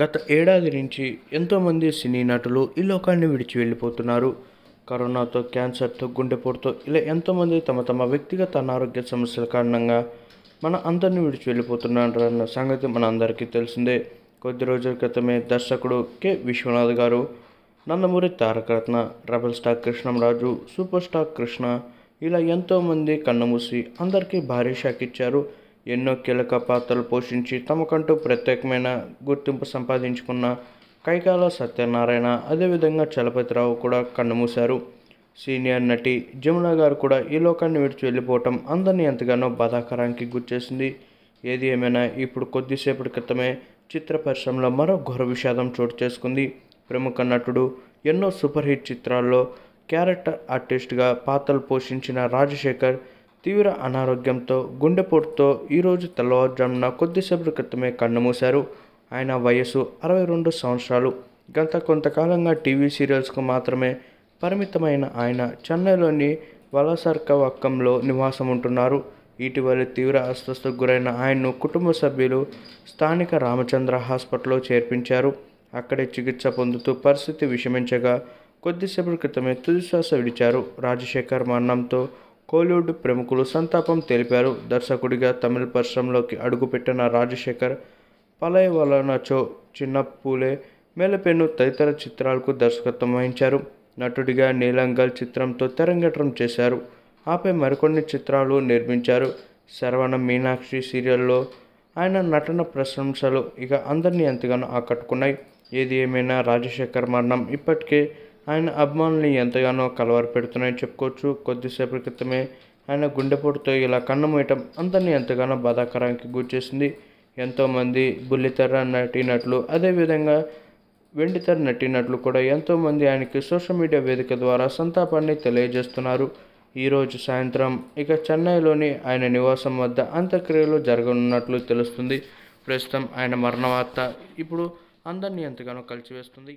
గత ఏడాది నుంచి ఎంతోమంది సినీ నటులు ఈ లోకాన్ని విడిచి వెళ్ళిపోతున్నారు కరోనాతో క్యాన్సర్తో గుండెపోటుతో ఇలా ఎంతోమంది తమ తమ వ్యక్తిగత అనారోగ్య సమస్యల కారణంగా మన అందరిని విడిచి వెళ్ళిపోతున్నారన్న సంగతి మన అందరికీ తెలిసిందే కొద్ది రోజుల క్రితమే దర్శకుడు కె విశ్వనాథ్ గారు Nandamuri Taraka Ratna rebel star Krishnam Raju super star Krishna ఇలా ఎంతోమంది కన్నుమూసి అందరికీ భారీ షాక్ ఇచ్చారు ఎన్నో కీలక పాత్రలు పోషించి తమకంటూ ప్రత్యేకమైన గుర్తింపు సంపాదించుకున్న కైకాల సత్యనారాయణ అదేవిధంగా చలపతిరావు కూడా కన్నుమూశారు సీనియర్ నటి జమున గారు కూడా ఈ లోకాన్ని విడిచి వెళ్ళిపోవటం అందరినీ ఎంతగానో బాధాకరానికి గుర్చేసింది ఏది ఏమైనా ఇప్పుడు కొద్దిసేపటి క్రితమే చిత్ర పరిశ్రమలో మరో ఘోర విషాదం చోటు చేసుకుంది ప్రముఖ నటుడు ఎన్నో సూపర్ హిట్ చిత్రాల్లో క్యారెక్టర్ ఆర్టిస్ట్గా పాత్రలు పోషించిన రాజశేఖర్ తీవ్ర అనారోగ్యంతో గుండెపోటుతో ఈరోజు తెల్లవారుజామున కొద్దిసేపటి క్రితమే కన్నుమూశారు ఆయన వయస్సు అరవై రెండు సంవత్సరాలు గత కొంతకాలంగా టీవీ సీరియల్స్కు మాత్రమే పరిమితమైన ఆయన చెన్నైలోని వలసర్కవక్కంలో నివాసం ఉంటున్నారు ఇటీవల తీవ్ర అస్వస్థకు గురైన ఆయన్ను కుటుంబ సభ్యులు స్థానిక రామచంద్ర హాస్పిటల్లో చేర్పించారు అక్కడే చికిత్స పొందుతూ పరిస్థితి విషమించగా కొద్దిసేపటి క్రితమే తుదిశ్వాస విడిచారు రాజశేఖర్ మరణంతో కోలీవుడ్ ప్రముఖులు సంతాపం తెలిపారు దర్శకుడిగా తమిళ పరిశ్రమలోకి అడుగుపెట్టిన రాజశేఖర్ వలనచో చిన్న పూలే మేలపెన్ను తదితర చిత్రాలకు దర్శకత్వం వహించారు నటుడిగా నీలంగల్ చిత్రంతో తెరంగేట్రం చేశారు ఆపై మరికొన్ని చిత్రాలు నిర్మించారు శరవణ మీనాక్షి సీరియల్లో ఆయన నటన ప్రశంసలు ఇక అందరినీ ఎంతగానో ఆకట్టుకున్నాయి ఏది ఏమైనా రాజశేఖర్ మరణం ఇప్పటికే ఆయన అభిమానులు ఎంతగానో కలవర పెడుతున్నాయని చెప్పుకోవచ్చు కొద్దిసేపు క్రితమే ఆయన గుండెపోటుతో ఇలా కన్నమూయటం అందరినీ ఎంతగానో బాధాకరానికి గురిచేసింది ఎంతోమంది బుల్లితెర నటినట్లు అదేవిధంగా వెండితెర నటినట్లు కూడా ఎంతోమంది ఆయనకి సోషల్ మీడియా వేదిక ద్వారా సంతాపాన్ని తెలియజేస్తున్నారు ఈరోజు సాయంత్రం ఇక చెన్నైలోని ఆయన నివాసం వద్ద అంత్యక్రియలు జరగనున్నట్లు తెలుస్తుంది ప్రస్తుతం ఆయన మరణ వార్త ఇప్పుడు అందరినీ ఎంతగానో కలిసివేస్తుంది